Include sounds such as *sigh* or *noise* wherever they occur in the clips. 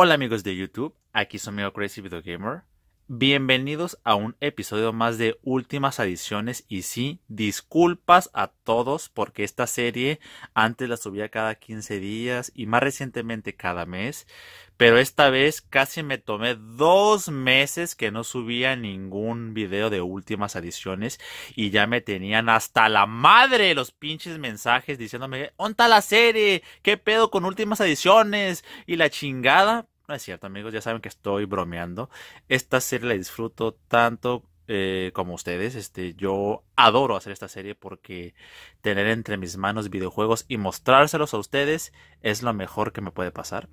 Hola amigos de YouTube, aquí su amigo Crazy Video Gamer. Bienvenidos a un episodio más de Últimas Adiciones y sí, disculpas a todos porque esta serie antes la subía cada 15 días y más recientemente cada mes, pero esta vez casi me tomé dos meses que no subía ningún video de Últimas Adiciones y ya me tenían hasta la madre los pinches mensajes diciéndome, ¿onta la serie? ¿Qué pedo con Últimas Adiciones? Y la chingada, no es cierto, amigos, ya saben que estoy bromeando. Esta serie la disfruto tanto eh, como ustedes. Este, yo adoro hacer esta serie porque tener entre mis manos videojuegos y mostrárselos a ustedes es lo mejor que me puede pasar.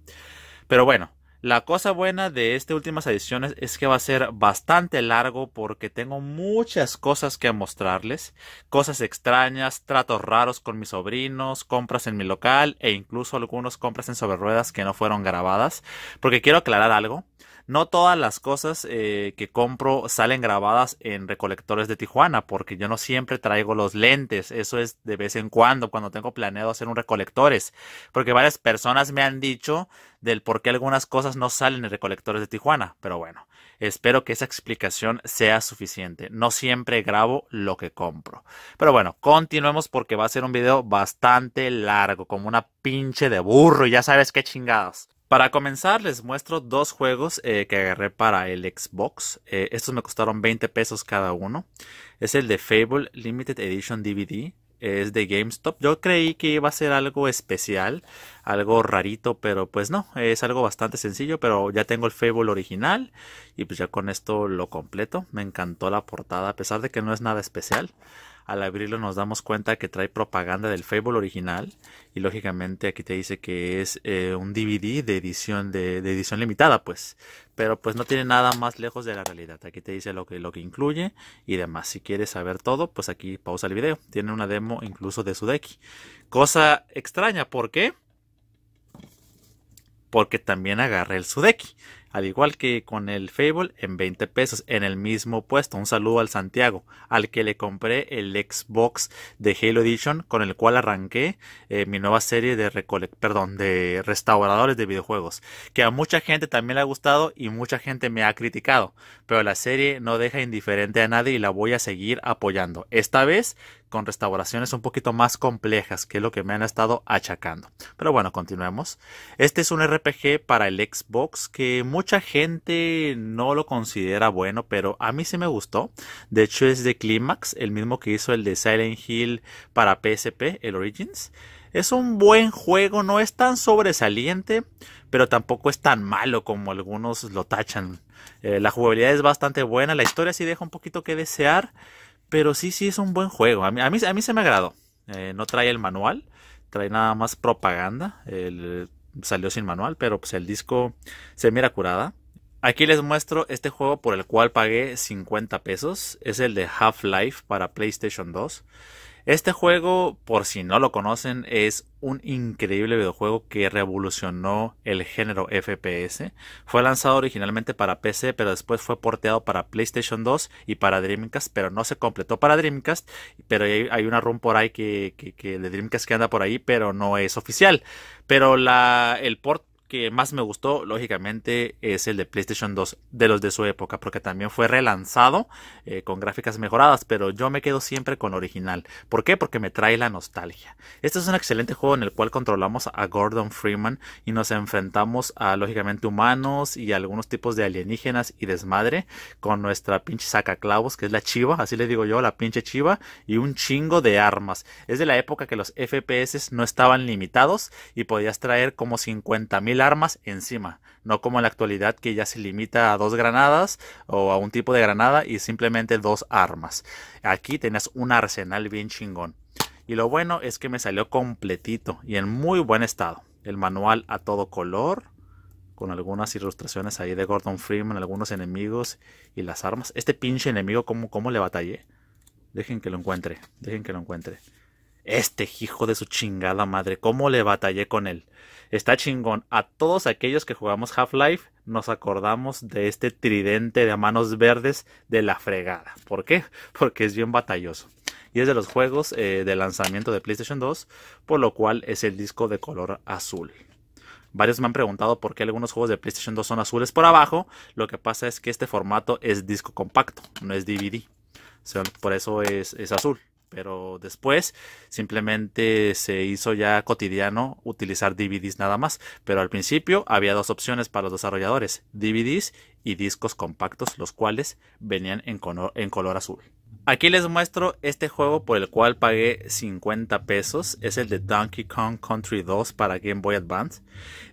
Pero bueno, la cosa buena de estas últimas ediciones es que va a ser bastante largo porque tengo muchas cosas que mostrarles, cosas extrañas, tratos raros con mis sobrinos, compras en mi local e incluso algunas compras en sobre ruedas que no fueron grabadas, porque quiero aclarar algo. No todas las cosas eh, que compro salen grabadas en recolectores de Tijuana, porque yo no siempre traigo los lentes. Eso es de vez en cuando, cuando tengo planeado hacer un recolectores. Porque varias personas me han dicho del por qué algunas cosas no salen en recolectores de Tijuana. Pero bueno, espero que esa explicación sea suficiente. No siempre grabo lo que compro. Pero bueno, continuemos porque va a ser un video bastante largo, como una pinche de burro. ya sabes qué chingados. Para comenzar, les muestro dos juegos eh, que agarré para el Xbox. Eh, estos me costaron 20 pesos cada uno. Es el de Fable Limited Edition DVD. Es de GameStop. Yo creí que iba a ser algo especial, algo rarito, pero pues no, es algo bastante sencillo, pero ya tengo el Fable original y pues ya con esto lo completo. Me encantó la portada, a pesar de que no es nada especial al abrirlo nos damos cuenta que trae propaganda del Fable original y lógicamente aquí te dice que es eh, un DVD de edición de, edición limitada pues pero pues no tiene nada más lejos de la realidad aquí te dice lo que lo que incluye y demás si quieres saber todo pues aquí pausa el video tiene una demo incluso de su cosa extraña ¿por qué? porque también agarré el Sudeki al igual que con el Fable en 20 pesos en el mismo puesto. Un saludo al Santiago, al que le compré el Xbox de Halo Edition con el cual arranqué eh, mi nueva serie de perdón, de restauradores de videojuegos, que a mucha gente también le ha gustado y mucha gente me ha criticado, pero la serie no deja indiferente a nadie y la voy a seguir apoyando. Esta vez con restauraciones un poquito más complejas, que es lo que me han estado achacando. Pero bueno, continuemos. Este es un RPG para el Xbox que mucha gente no lo considera bueno, pero a mí sí me gustó. De hecho es de Climax, el mismo que hizo el de Silent Hill para PSP, el Origins. Es un buen juego, no es tan sobresaliente, pero tampoco es tan malo como algunos lo tachan. Eh, la jugabilidad es bastante buena, la historia sí deja un poquito que desear, pero sí, sí es un buen juego. A mí, a se me agradó. Eh, no trae el manual, trae nada más propaganda. salió sin manual, pero pues el disco se mira curada. Aquí les muestro este juego por el cual pagué 50 pesos. Es el de Half-Life para PlayStation 2. Este juego, por si no lo conocen, es un increíble videojuego que revolucionó el género FPS. Fue lanzado originalmente para PC, pero después fue porteado para PlayStation 2 y para Dreamcast, pero no se completó para Dreamcast. Pero hay, una run por ahí que, que, de Dreamcast que anda por ahí, pero no es oficial. Pero la, el port que más me gustó, lógicamente, es el de PlayStation 2, de los de su época, porque también fue relanzado eh, con gráficas mejoradas, pero yo me quedo siempre con original. ¿Por qué? Porque me trae la nostalgia. Este es un excelente juego en el cual controlamos a Gordon Freeman y nos enfrentamos a, lógicamente, humanos y algunos tipos de alienígenas y desmadre con nuestra pinche sacaclavos, que es la chiva, así le digo yo, la pinche chiva, y un chingo de armas. Es de la época que los FPS no estaban limitados y podías traer como 50 mil armas encima, no como en la actualidad que ya se limita a dos granadas o a un tipo de granada y simplemente dos armas. Aquí tenías un arsenal bien chingón. Y lo bueno es que me salió completito y en muy buen estado. El manual a todo color, con algunas ilustraciones ahí de Gordon Freeman, algunos enemigos y las armas. Este pinche enemigo, ¿cómo, cómo le batallé? Dejen que lo encuentre, dejen que lo encuentre. Este hijo de su chingada madre, ¿cómo le batallé con él? Está chingón. A todos aquellos que jugamos Half-Life nos acordamos de este tridente de manos verdes de la fregada. ¿Por qué? Porque es bien batalloso. Y es de los juegos eh, de lanzamiento de PlayStation 2, por lo cual es el disco de color azul. Varios me han preguntado por qué algunos juegos de PlayStation 2 son azules por abajo. Lo que pasa es que este formato es disco compacto, no es DVD. por eso es azul pero después simplemente se hizo ya cotidiano utilizar DVDs nada más, pero al principio había dos opciones para los desarrolladores, DVDs y discos compactos, los cuales venían en color, en color azul. Aquí les muestro este juego por el cual pagué 50 pesos. Es el de Donkey Kong Country 2 para Game Boy Advance.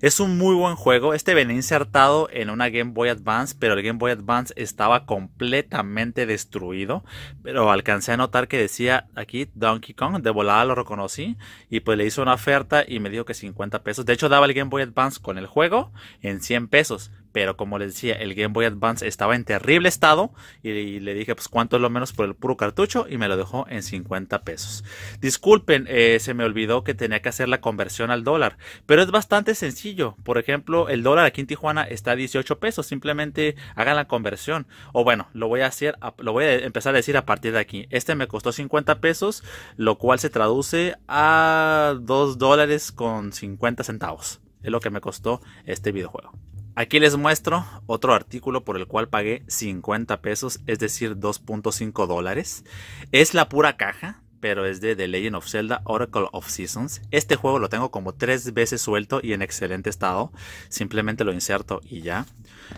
Es un muy buen juego. Este venía insertado en una Game Boy Advance, pero el Game Boy Advance estaba completamente destruido. Pero alcancé a notar que decía aquí Donkey Kong. De volada lo reconocí. Y pues le hice una oferta y me dijo que 50 pesos. De hecho, daba el Game Boy Advance con el juego en 100 pesos. Pero como les decía, el Game Boy Advance estaba en terrible estado y, le dije, pues cuánto es lo menos por el puro cartucho y me lo dejó en 50 pesos. Disculpen, eh, se me olvidó que tenía que hacer la conversión al dólar, pero es bastante sencillo. Por ejemplo, el dólar aquí en Tijuana está a 18 pesos, simplemente hagan la conversión. O bueno, lo voy a hacer, lo voy a empezar a decir a partir de aquí. Este me costó 50 pesos, lo cual se traduce a 2 dólares con 50 centavos. Es lo que me costó este videojuego. Aquí les muestro otro artículo por el cual pagué 50 pesos, es decir, 2.5 dólares. Es la pura caja, pero es de The Legend of Zelda Oracle of Seasons. Este juego lo tengo como tres veces suelto y en excelente estado. Simplemente lo inserto y ya.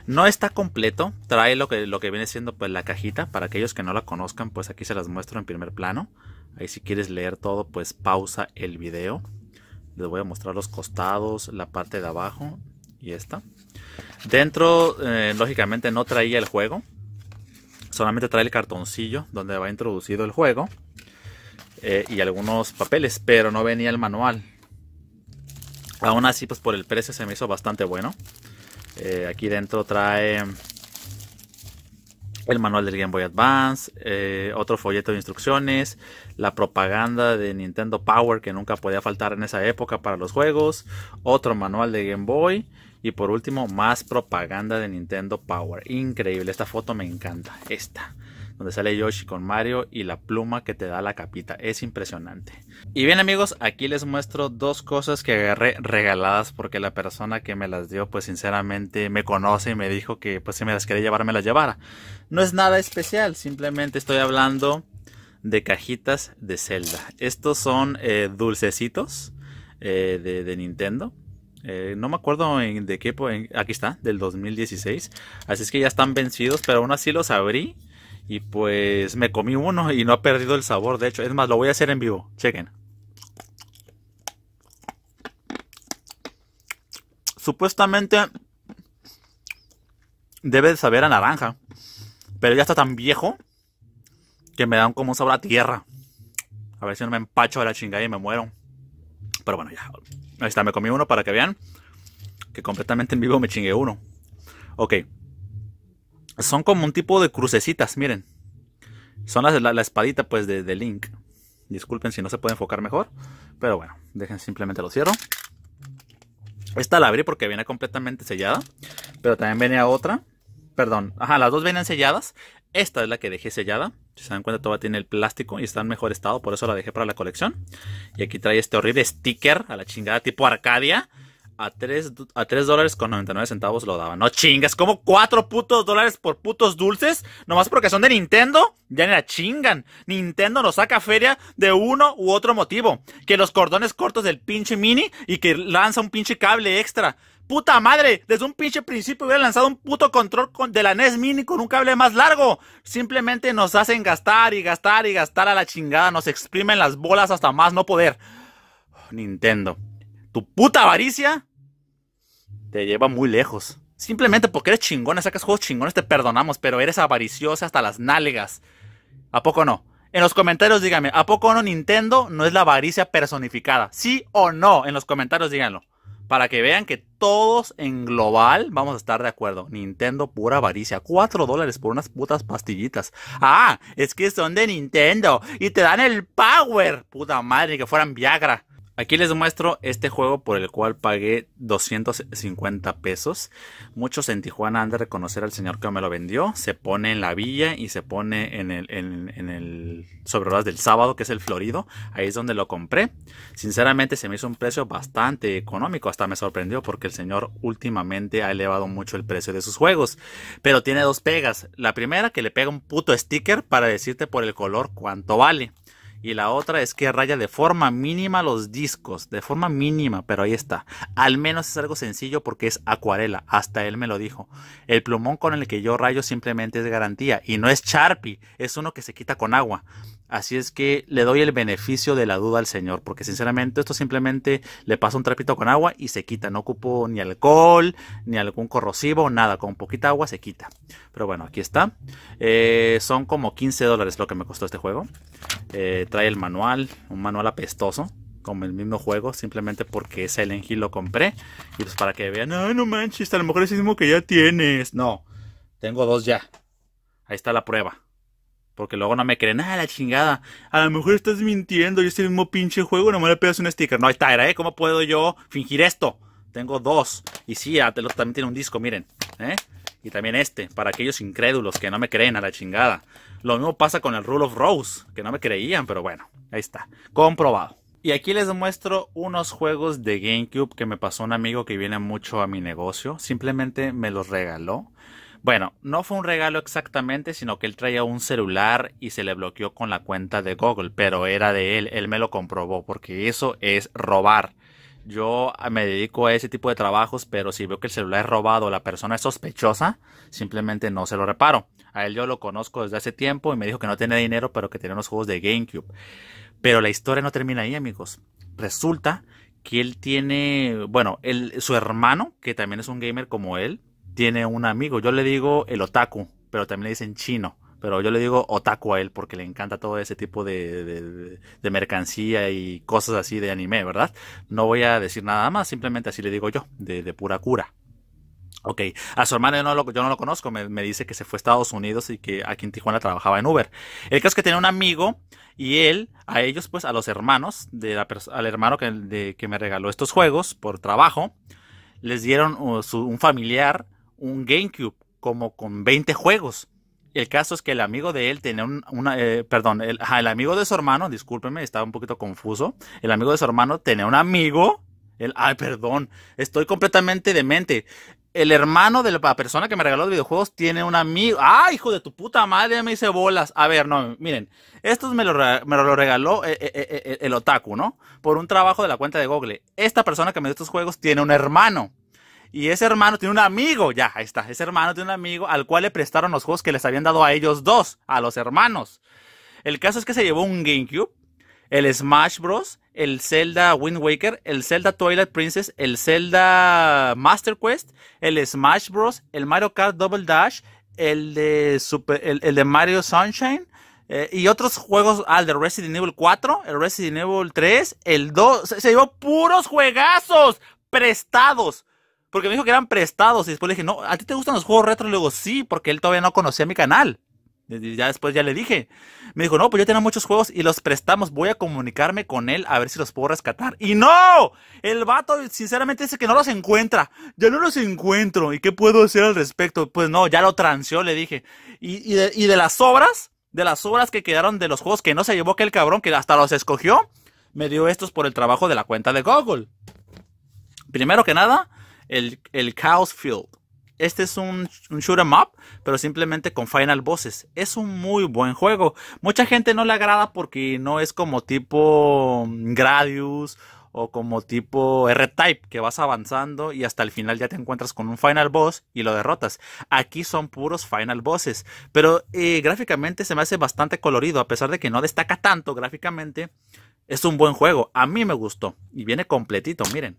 No está completo, trae lo que, lo que viene siendo pues la cajita. Para aquellos que no la conozcan, pues aquí se las muestro en primer plano. Ahí si quieres leer todo, pues pausa el video. Les voy a mostrar los costados, la parte de abajo y esta. Dentro, eh, lógicamente, no traía el juego. Solamente trae el cartoncillo donde va introducido el juego. Eh, y algunos papeles, pero no venía el manual. Aún así, pues por el precio se me hizo bastante bueno. Eh, aquí dentro trae el manual del Game Boy Advance, otro folleto de instrucciones, la propaganda de Nintendo Power que nunca podía faltar en esa época para los juegos, otro manual de Game Boy y por último, más propaganda de Nintendo Power. Increíble, esta foto me encanta. Esta donde sale Yoshi con Mario y la pluma que te da la capita. Es impresionante. Y bien amigos, aquí les muestro dos cosas que agarré regaladas porque la persona que me las dio pues sinceramente me conoce y me dijo que pues si me las quería llevar me las llevara. No es nada especial, simplemente estoy hablando de cajitas de Zelda. Estos son eh, dulcecitos eh, de Nintendo eh, no me acuerdo de qué. aquí está, del 2016. Así es que ya están vencidos, pero aún así los abrí. Y pues me comí uno y no ha perdido el sabor. De hecho, es más, lo voy a hacer en vivo. Chequen. Supuestamente debe de saber a naranja. Pero ya está tan viejo que me dan como un sabor a tierra. A ver si no me empacho De la chingada y me muero. Pero bueno, ya. Ahí está, me comí uno para que vean que completamente en vivo me chingué uno. Ok. Son como un tipo de crucecitas, miren. Son las, la, la, espadita pues de, de Link. Disculpen si no se puede enfocar mejor. Pero bueno, dejen simplemente lo cierro. Esta la abrí porque viene completamente sellada. Pero también venía otra. Perdón. Ajá, las dos vienen selladas. Esta es la que dejé sellada. Si se dan cuenta, todavía tiene el plástico y está en mejor estado. Por eso la dejé para la colección. Y aquí trae este horrible sticker a la chingada tipo Arcadia. A 3, a 3 dólares con 99 centavos lo daban. No chingas, como 4 putos dólares por putos dulces. Nomás porque son de Nintendo. Ya ni la chingan. Nintendo nos saca feria de uno u otro motivo. Que los cordones cortos del pinche mini y que lanza un pinche cable extra. Puta madre, desde un pinche principio hubiera lanzado un puto control con, de la NES Mini con un cable más largo. Simplemente nos hacen gastar y gastar y gastar a la chingada. Nos exprimen las bolas hasta más no poder. Nintendo, tu puta avaricia te lleva muy lejos. Simplemente porque eres chingona, sacas juegos chingones, te perdonamos, pero eres avariciosa hasta las nalgas. ¿A poco no? En los comentarios díganme, ¿a poco no Nintendo no es la avaricia personificada? ¿Sí o no? En los comentarios díganlo para que vean que todos en global vamos a estar de acuerdo. Nintendo pura avaricia. 4 dólares por unas putas pastillitas. Ah, es que son de Nintendo y te dan el power. Puta madre, que fueran Viagra. Aquí les muestro este juego por el cual pagué 250 pesos. Muchos en Tijuana han de reconocer al señor que me lo vendió. Se pone en la villa y se pone en el, en, el sobre horas del sábado, que es el Florido. Ahí es donde lo compré. Sinceramente se me hizo un precio bastante económico. Hasta me sorprendió porque el señor últimamente ha elevado mucho el precio de sus juegos. Pero tiene dos pegas. La primera que le pega un puto sticker para decirte por el color cuánto vale. Y la otra es que raya de forma mínima los discos, de forma mínima, pero ahí está. Al menos es algo sencillo porque es acuarela, hasta él me lo dijo. El plumón con el que yo rayo simplemente es garantía y no es Sharpie, es uno que se quita con agua. Así es que le doy el beneficio de la duda al Señor, porque sinceramente esto simplemente le pasa un trapito con agua y se quita. No ocupo ni alcohol, ni algún corrosivo, nada. Con poquita agua se quita. Pero bueno, aquí está. Eh, son como 15 dólares lo que me costó este juego. Eh, trae el manual, un manual apestoso, como el mismo juego, simplemente porque ese el lo compré. Y pues para que vean, no, no manches, a lo mejor es el mismo que ya tienes. No, tengo dos ya. Ahí está la prueba. Porque luego no me creen, a ah, la chingada. A lo mejor estás mintiendo Yo es el mismo pinche juego, me le pegas un sticker. No, ahí está, era, ¿eh? ¿Cómo puedo yo fingir esto? Tengo dos. Y sí, ah, también tiene un disco, miren. ¿eh? Y también este, para aquellos incrédulos que no me creen a la chingada. Lo mismo pasa con el Rule of Rose, que no me creían, pero bueno, ahí está. Comprobado. Y aquí les muestro unos juegos de GameCube que me pasó un amigo que viene mucho a mi negocio. Simplemente me los regaló. Bueno, no fue un regalo exactamente, sino que él traía un celular y se le bloqueó con la cuenta de Google, pero era de él, él me lo comprobó, porque eso es robar. Yo ah, me dedico a ese tipo de trabajos, pero si veo que el celular es robado o la persona es sospechosa, simplemente no se lo reparo. A él yo lo conozco desde hace tiempo y me dijo que no tenía dinero, pero que tenía unos juegos de GameCube. Pero la historia no termina ahí, amigos. Resulta que él tiene, bueno, él, su hermano, que también es un gamer como él, tiene un amigo. Yo le digo el otaku, pero también le dicen chino. Pero yo le digo otaku a él porque le encanta todo ese tipo de, de, mercancía y cosas así de anime, ¿verdad? No voy a decir nada más, simplemente así le digo yo, de, pura cura. Ok, a su hermano yo no lo, conozco, me, dice que se fue a Estados Unidos y que aquí en Tijuana trabajaba en Uber. El caso es que tenía un amigo y él, a ellos pues, a los hermanos, de la al hermano que, me regaló estos juegos por trabajo, les dieron uh, un familiar un GameCube como con 20 juegos. El caso es que el amigo de él tenía un, una, eh, perdón, el, amigo de su hermano, discúlpeme, estaba un poquito confuso. El amigo de su hermano tenía un amigo. El, ay, perdón, estoy completamente demente. El hermano de la persona que me regaló los videojuegos tiene un amigo. ¡Ah, hijo de tu puta madre! Me hice bolas. A ver, no, miren. Estos me lo, regaló el, eh, eh, el otaku, ¿no? Por un trabajo de la cuenta de Google. Esta persona que me dio estos juegos tiene un hermano. Y ese hermano tiene un amigo, ya, ahí está. Ese hermano tiene un amigo al cual le prestaron los juegos que les habían dado a ellos dos, a los hermanos. El caso es que se llevó un GameCube, el Smash Bros., el Zelda Wind Waker, el Zelda Twilight Princess, el Zelda Master Quest, el Smash Bros., el Mario Kart Double Dash, el de, Super, el, de Mario Sunshine, eh, y otros juegos, al ah, de Resident Evil 4, el Resident Evil 3, el 2, se llevó puros juegazos prestados porque me dijo que eran prestados y después le dije, no, ¿a ti te gustan los juegos retro? Y luego, sí, porque él todavía no conocía mi canal. ya después ya le dije. Me dijo, no, pues yo tenía muchos juegos y los prestamos. Voy a comunicarme con él a ver si los puedo rescatar. Y no, el vato sinceramente dice que no los encuentra. Ya no los encuentro. ¿Y qué puedo hacer al respecto? Pues no, ya lo tranció le dije. Y, de, y de las obras, de las obras que quedaron de los juegos que no se llevó aquel cabrón que hasta los escogió, me dio estos por el trabajo de la cuenta de Google. Primero que nada, el, Chaos Field. Este es un, shooter em map pero simplemente con final bosses. Es un muy buen juego. Mucha gente no le agrada porque no es como tipo mm, Gradius o como tipo R-Type, que vas avanzando y hasta el final ya te encuentras con un final boss y lo derrotas. Aquí son puros final bosses, pero eh, gráficamente se me hace bastante colorido, a pesar de que no destaca tanto gráficamente. Es un buen juego, a mí me gustó y viene completito, miren.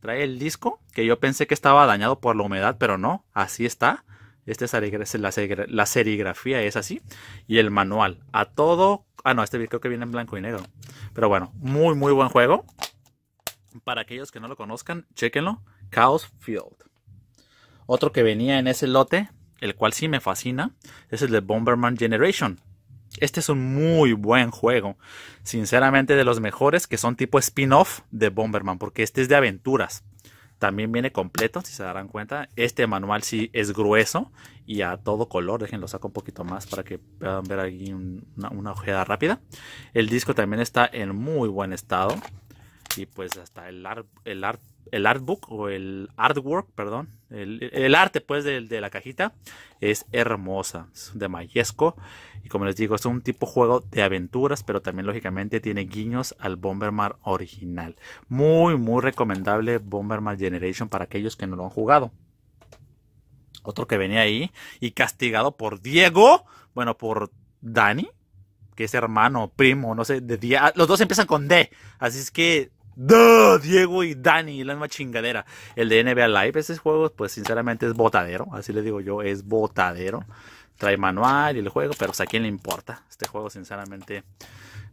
Trae el disco, que yo pensé que estaba dañado por la humedad, pero no, así está. Esta es la, serigrafía, es así. Y el manual, a todo... Ah, no, este creo que viene en blanco y negro. Pero bueno, muy, muy buen juego. Para aquellos que no lo conozcan, chequenlo Chaos Field. Otro que venía en ese lote, el cual sí me fascina, es el de Bomberman Generation este es un muy buen juego. Sinceramente, de los mejores que son tipo spin-off de Bomberman, porque este es de aventuras. También viene completo, si se darán cuenta. Este manual sí es grueso y a todo color. Déjenlo saco un poquito más para que puedan ver aquí una, una rápida. El disco también está en muy buen estado. Y pues hasta el art, el artbook o el artwork, perdón, el, arte pues de, de, la cajita es hermosa, es de Mayesco y como les digo, es un tipo juego de aventuras, pero también lógicamente tiene guiños al Bomberman original. Muy, muy recomendable Bomberman Generation para aquellos que no lo han jugado. Otro que venía ahí y castigado por Diego, bueno, por Dani, que es hermano, primo, no sé, de día ah, los dos empiezan con D. Así es que Diego y Dani, la misma chingadera. El de NBA Live, ese juego, pues sinceramente es botadero, así le digo yo, es botadero trae manual y el juego, pero ¿a quién le importa? Este juego, sinceramente,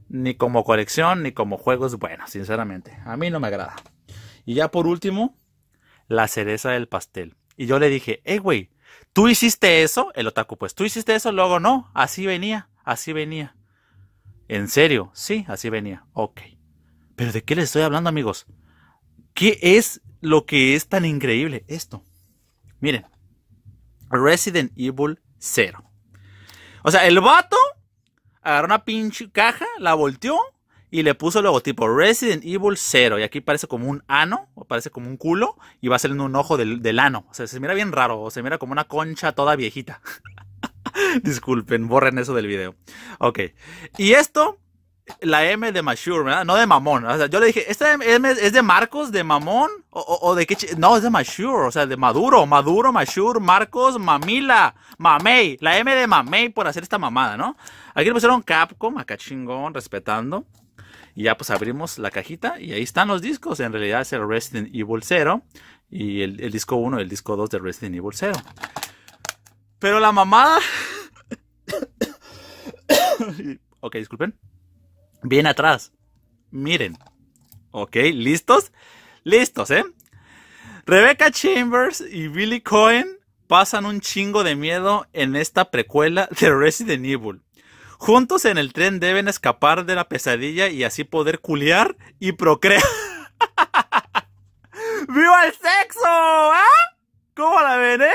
ni como colección, ni como juego es bueno, sinceramente. A mí no me agrada. Y ya por último, la cereza del pastel. Y yo le dije, hey, güey, tú hiciste eso, el otaku, pues tú hiciste eso, luego no, así venía, así venía. ¿En serio? Sí, así venía. Ok. Pero ¿de qué les estoy hablando, amigos? ¿Qué es lo que es tan increíble esto? Miren, Resident Evil cero. O sea, el vato agarró una pinche caja, la volteó y le puso el logotipo Resident Evil 0. Y aquí parece como un ano, o parece como un culo, y va saliendo un ojo del, del ano. O sea, se mira bien raro, o se mira como una concha toda viejita. *laughs* Disculpen, borren eso del video. Ok. Y esto la M de Mashur, ¿verdad? No de mamón. O sea, yo le dije, ¿esta M es de Marcos, de mamón? ¿O, de qué? No, es de Mashur, o sea, de Maduro, Maduro, Mashur, Marcos, Mamila, Mamey. La M de Mamey por hacer esta mamada, ¿no? Aquí le pusieron Capcom, acá chingón, respetando. Y ya pues abrimos la cajita y ahí están los discos. En realidad es el Resident Evil 0 y el, el disco 1 y el disco 2 de Resident Evil 0. Pero la mamada... *coughs* *coughs* ok, disculpen. Bien atrás. Miren. ¿Ok? ¿Listos? Listos, ¿eh? Rebecca Chambers y Billy Cohen pasan un chingo de miedo en esta precuela de Resident Evil. Juntos en el tren deben escapar de la pesadilla y así poder culiar y procrear. *laughs* ¡Viva el sexo! ¿Ah? ¿Cómo la ven, eh?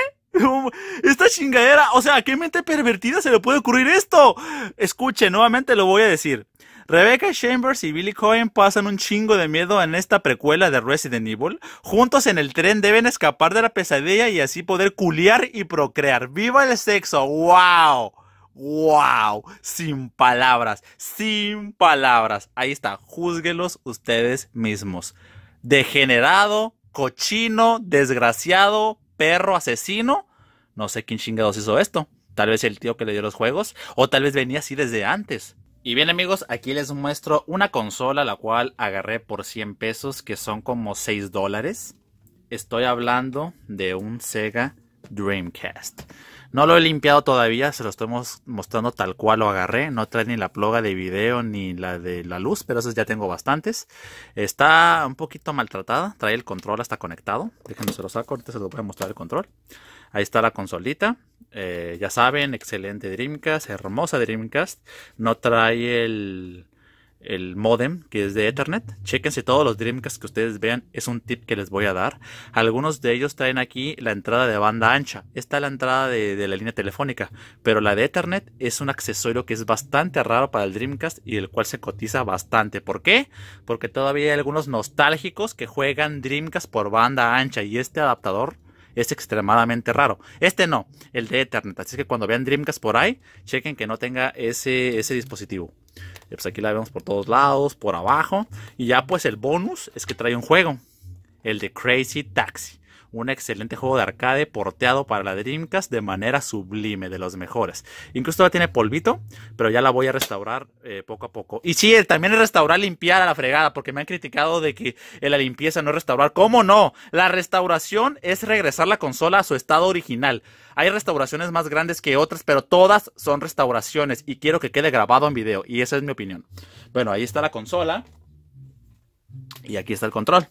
Esta chingadera, o sea, qué mente pervertida se le puede ocurrir esto? Escuche, nuevamente lo voy a decir. Rebecca Chambers y Billy Cohen pasan un chingo de miedo en esta precuela de Resident Evil. Juntos en el tren deben escapar de la pesadilla y así poder culiar y procrear. ¡Viva el sexo! ¡Wow! ¡Wow! Sin palabras, sin palabras. Ahí está, júzguelos ustedes mismos. Degenerado, cochino, desgraciado, perro asesino. No sé quién chingados hizo esto. Tal vez el tío que le dio los juegos, o tal vez venía así desde antes. Y bien amigos, aquí les muestro una consola la cual agarré por 100 pesos, que son como 6 dólares. Estoy hablando de un Sega Dreamcast. No lo he limpiado todavía, se lo estoy mostrando tal cual lo agarré. No trae ni la ploga de video ni la de la luz, pero esas ya tengo bastantes. Está un poquito maltratada, trae el control hasta conectado. Déjenme se lo saco, ahorita se lo voy a mostrar el control. Ahí está la consolita. Eh, ya saben, excelente Dreamcast, hermosa Dreamcast. No trae el, modem que es de Ethernet. Chequense todos los Dreamcast que ustedes vean. Es un tip que les voy a dar. Algunos de ellos traen aquí la entrada de banda ancha. Esta es la entrada de, de, la línea telefónica. Pero la de Ethernet es un accesorio que es bastante raro para el Dreamcast y el cual se cotiza bastante. ¿Por qué? Porque todavía hay algunos nostálgicos que juegan Dreamcast por banda ancha y este adaptador es extremadamente raro. Este no, el de Ethernet. Así que cuando vean Dreamcast por ahí, chequen que no tenga ese, ese dispositivo. Eh, pues aquí la vemos por todos lados, por abajo. Y ya pues el bonus es que trae un juego, el de Crazy Taxi un excelente juego de arcade porteado para la Dreamcast de manera sublime, de los mejores. Incluso todavía tiene polvito, pero ya la voy a restaurar eh, poco a poco. Y sí, también es restaurar, limpiar a la fregada, porque me han criticado de que la limpieza no es restaurar. ¿Cómo no? La restauración es regresar la consola a su estado original. Hay restauraciones más grandes que otras, pero todas son restauraciones y quiero que quede grabado en video. Y esa es mi opinión. Bueno, ahí está la consola. Y aquí está el control.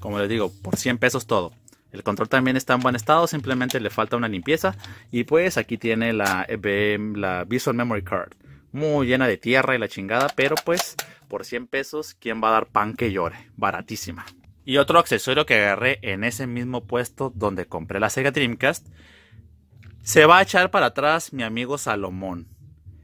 Como les digo, por 100 pesos todo. El control también está en buen estado, simplemente le falta una limpieza. Y pues aquí tiene la, eh, Visual Memory Card. Muy llena de tierra y la chingada, pero pues por 100 pesos, ¿quién va a dar pan que llore? Baratísima. Y otro accesorio que agarré en ese mismo puesto donde compré la Sega Dreamcast. Se va a echar para atrás mi amigo Salomón.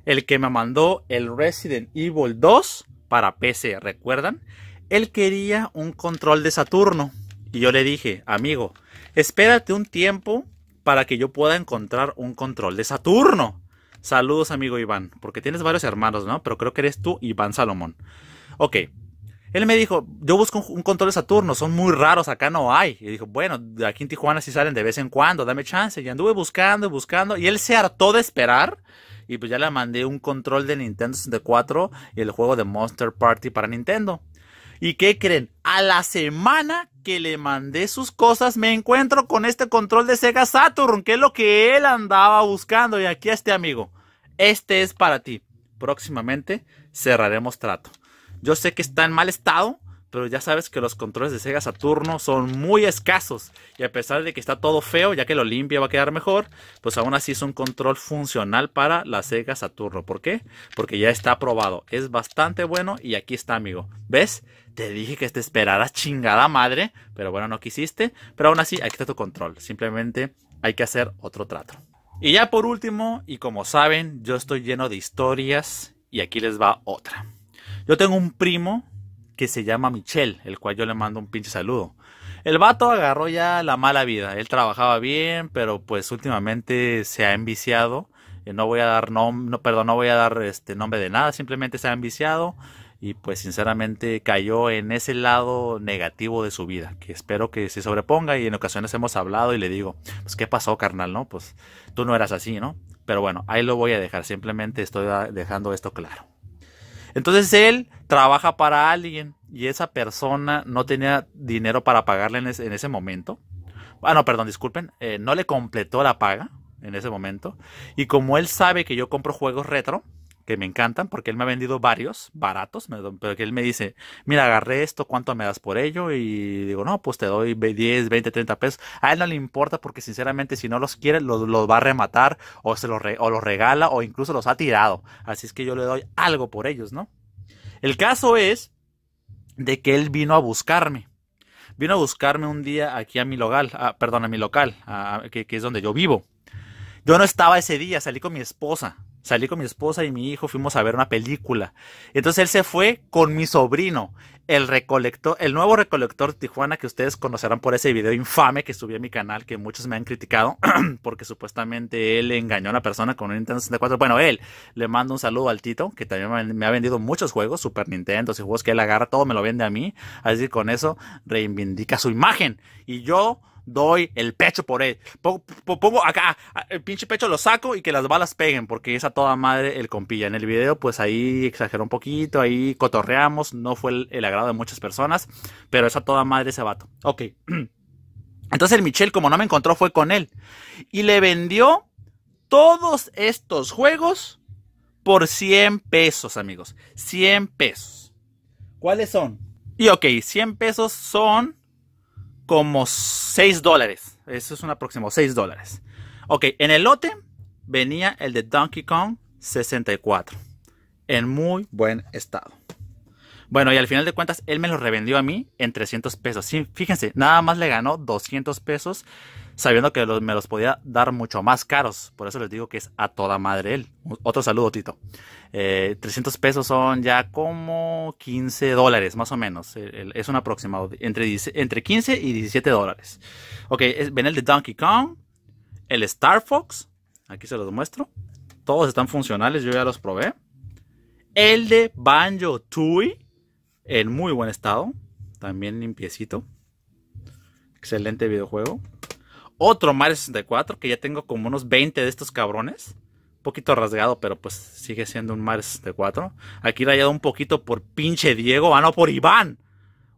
El que me mandó el Resident Evil 2 para PC, ¿recuerdan? Él quería un control de Saturno. Y yo le dije, amigo, espérate un tiempo para que yo pueda encontrar un control de Saturno. Saludos, amigo Iván, porque tienes varios hermanos, ¿no? Pero creo que eres tú, Iván Salomón. Ok. Él me dijo, yo busco un control de Saturno, son muy raros, acá no hay. Y dijo, bueno, aquí en Tijuana sí salen de vez en cuando, dame chance. Y anduve buscando y buscando. Y él se hartó de esperar. Y pues ya le mandé un control de Nintendo 64 y el juego de Monster Party para Nintendo. ¿Y qué creen? A la semana que le mandé sus cosas, me encuentro con este control de Sega Saturn, que es lo que él andaba buscando. Y aquí a este amigo. Este es para ti. Próximamente cerraremos trato. Yo sé que está en mal estado, pero ya sabes que los controles de Sega Saturno son muy escasos. Y a pesar de que está todo feo, ya que lo limpia va a quedar mejor, pues aún así es un control funcional para la Sega Saturno. ¿Por qué? Porque ya está aprobado. Es bastante bueno y aquí está, amigo. ¿Ves? Te dije que te esperara chingada madre, pero bueno, no quisiste. Pero aún así, aquí está tu control. Simplemente hay que hacer otro trato. Y ya por último, y como saben, yo estoy lleno de historias y aquí les va otra. Yo tengo un primo que se llama Michelle... el cual yo le mando un pinche saludo. El vato agarró ya la mala vida. Él trabajaba bien, pero pues últimamente se ha enviciado. Eh, no voy a dar no, perdón, no voy a dar este nombre de nada, simplemente se ha enviciado y pues sinceramente cayó en ese lado negativo de su vida, que espero que se sobreponga y en ocasiones hemos hablado y le digo, pues qué pasó carnal, ¿no? Pues tú no eras así, ¿no? Pero bueno, ahí lo voy a dejar, simplemente estoy dejando esto claro. Entonces él trabaja para alguien y esa persona no tenía dinero para pagarle en ese, momento. Ah, no, perdón, disculpen, eh, no le completó la paga en ese momento. Y como él sabe que yo compro juegos retro, que me encantan porque él me ha vendido varios baratos, pero que él me dice, mira, agarré esto, ¿cuánto me das por ello? Y digo, no, pues te doy 10, 20, 30 pesos. A él no le importa porque sinceramente si no los quiere, los, va a rematar o, se los, regala o incluso los ha tirado. Así es que yo le doy algo por ellos, ¿no? El caso es de que él vino a buscarme. Vino a buscarme un día aquí a mi local, perdón, a mi local, que es donde yo vivo. Yo no estaba ese día, salí con mi esposa Salí con mi esposa y mi hijo, fuimos a ver una película. Entonces él se fue con mi sobrino, el recolector, el nuevo recolector Tijuana que ustedes conocerán por ese video infame que subí a mi canal, que muchos me han criticado, *clears throat* porque supuestamente él engañó a una persona con un Nintendo 64. Bueno, él le mando un saludo al Tito, que también me ha vendido muchos juegos, Super Nintendo y juegos que él agarra, todo me lo vende a mí. Así que con eso reivindica su imagen. Y yo doy el pecho por él. Pongo, acá, el pinche pecho lo saco y que las balas peguen, porque es a toda madre el compilla. En el video, pues ahí exageró un poquito, ahí cotorreamos, no fue el, el agrado de muchas personas, pero es a toda madre ese vato. Ok. *clears throat* Entonces el Michel, como no me encontró, fue con él. Y le vendió todos estos juegos por 100 pesos, amigos. 100 pesos. ¿Cuáles son? Y ok, 100 pesos son como 6 dólares. Eso es un aproximado, 6 dólares. Ok, en el lote venía el de Donkey Kong 64. En muy buen estado. Bueno, y al final de cuentas, él me lo revendió a mí en 300 pesos. fíjense, nada más le ganó 200 pesos sabiendo que me los podía dar mucho más caros. Por eso les digo que es a toda madre él. Otro saludo, Tito. 300 eh, pesos son ya como 15 dólares, más o menos. Es un aproximado. Entre, entre 15 y 17 dólares. Ok, ven el de Donkey Kong. El Star Fox. Aquí se los muestro. Todos están funcionales, yo ya los probé. El de Banjo Tui. En muy buen estado. También limpiecito. Excelente videojuego. Otro Mario 64, que ya tengo como unos 20 de estos cabrones. Un poquito rasgado, pero pues sigue siendo un Mario 64. Aquí rayado un poquito por pinche Diego, ah, no, por Iván.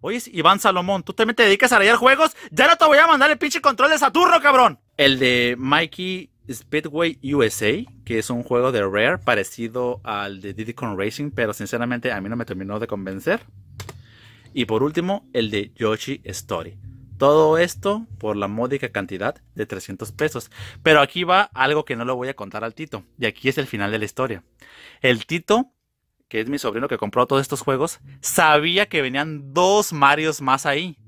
Oye, Iván Salomón, ¿tú también te dedicas a rayar juegos? Ya no te voy a mandar el pinche control de Saturno, cabrón. El de Mikey Speedway USA, que es un juego de Rare parecido al de Diddy Kong Racing, pero sinceramente a mí no me terminó de convencer. Y por último, el de Yoshi Story. Todo esto por la módica cantidad de 300 pesos. Pero aquí va algo que no lo voy a contar al Tito. Y aquí es el final de la historia. El Tito, que es mi sobrino que compró todos estos juegos, sabía que venían dos Marios más ahí.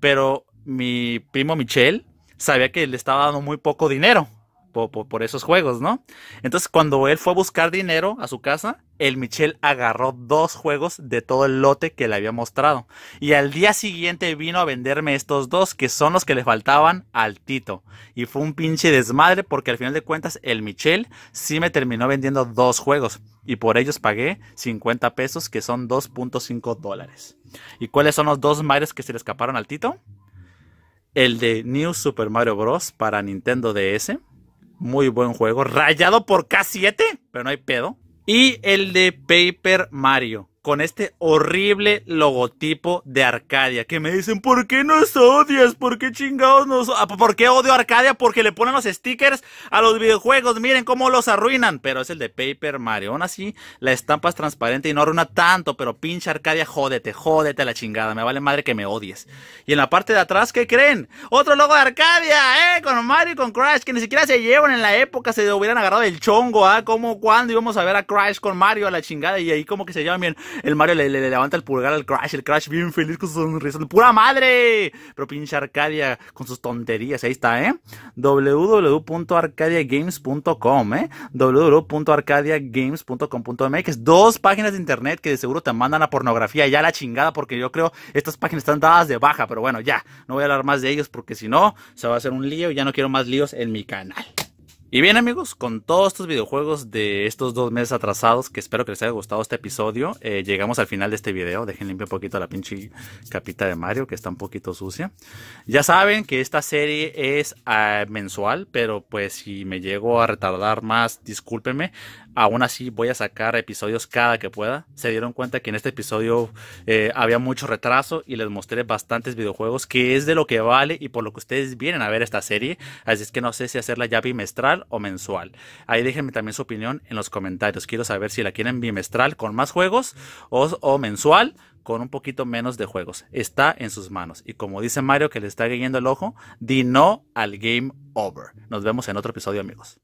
Pero mi primo Michel sabía que le estaba dando muy poco dinero por, esos juegos, ¿no? Entonces, cuando él fue a buscar dinero a su casa, el Michel agarró dos juegos de todo el lote que le había mostrado. Y al día siguiente vino a venderme estos dos, que son los que le faltaban al Tito. Y fue un pinche desmadre porque al final de cuentas el Michel sí me terminó vendiendo dos juegos. Y por ellos pagué 50 pesos, que son 2.5 dólares. ¿Y cuáles son los dos mares que se le escaparon al Tito? El de New Super Mario Bros. para Nintendo DS muy buen juego. Rayado por K7, pero no hay pedo. Y el de Paper Mario con este horrible logotipo de Arcadia. Que me dicen, ¿por qué nos odias? ¿Por qué chingados nos ah, ¿Por qué odio a Arcadia? Porque le ponen los stickers a los videojuegos. Miren cómo los arruinan. Pero es el de Paper Mario. Aún así, la estampa es transparente y no arruina tanto. Pero pinche Arcadia, jódete, jódete a la chingada. Me vale madre que me odies. Y en la parte de atrás, ¿qué creen? Otro logo de Arcadia, ¿eh? Con Mario y con Crash. Que ni siquiera se llevan en la época. Se hubieran agarrado el chongo, ¿ah? ¿Cómo, cuándo íbamos a ver a Crash con Mario a la chingada? Y ahí como que se llevan bien. El Mario le, levanta el pulgar al Crash, el Crash bien feliz con su sonrisa. ¡Pura madre! Pero pinche Arcadia con sus tonterías. Ahí está, ¿eh? www.arcadiagames.com, ¿eh? www.arcadiagames.com.mx. Dos páginas de internet que de seguro te mandan a pornografía ya la chingada porque yo creo estas páginas están dadas de baja. Pero bueno, ya. No voy a hablar más de ellos porque si no, se va a hacer un lío y ya no quiero más líos en mi canal. Y bien amigos, con todos estos videojuegos de estos dos meses atrasados, que espero que les haya gustado este episodio, eh, llegamos al final de este video. Dejen limpio un poquito la pinche capita de Mario, que está un poquito sucia. Ya saben que esta serie es ah, mensual, pero pues si me llego a retardar más, discúlpenme aún así voy a sacar episodios cada que pueda. Se dieron cuenta que en este episodio eh, había mucho retraso y les mostré bastantes videojuegos, que es de lo que vale y por lo que ustedes vienen a ver esta serie. Así es que no sé si hacerla ya bimestral o mensual. Ahí déjenme también su opinión en los comentarios. Quiero saber si la quieren bimestral con más juegos o, o mensual con un poquito menos de juegos. Está en sus manos. Y como dice Mario que le está guiñando el ojo, di no al game over. Nos vemos en otro episodio amigos.